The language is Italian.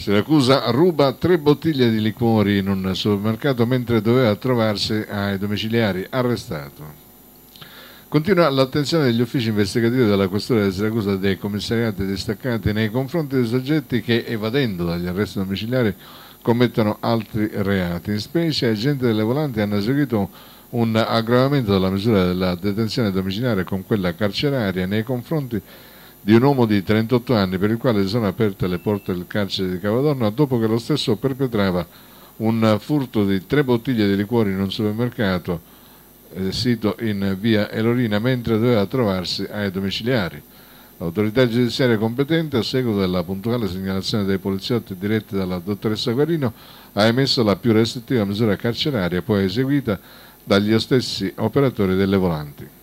Siracusa ruba tre bottiglie di liquori in un supermercato mentre doveva trovarsi ai domiciliari arrestato. Continua l'attenzione degli uffici investigativi della Questura di Siracusa e dei commissariati distaccati nei confronti dei soggetti che, evadendo dagli arresti domiciliari, commettono altri reati. In specie, agenti delle volanti hanno eseguito un aggravamento della misura della detenzione domiciliare con quella carceraria nei confronti di un uomo di 38 anni per il quale si sono aperte le porte del carcere di Cavadonna dopo che lo stesso perpetrava un furto di tre bottiglie di liquori in un supermercato eh, sito in via Elorina mentre doveva trovarsi ai domiciliari. L'autorità giudiziaria competente, a seguito della puntuale segnalazione dei poliziotti diretti dalla dottoressa Guarino, ha emesso la più restrittiva misura carceraria poi eseguita dagli stessi operatori delle volanti.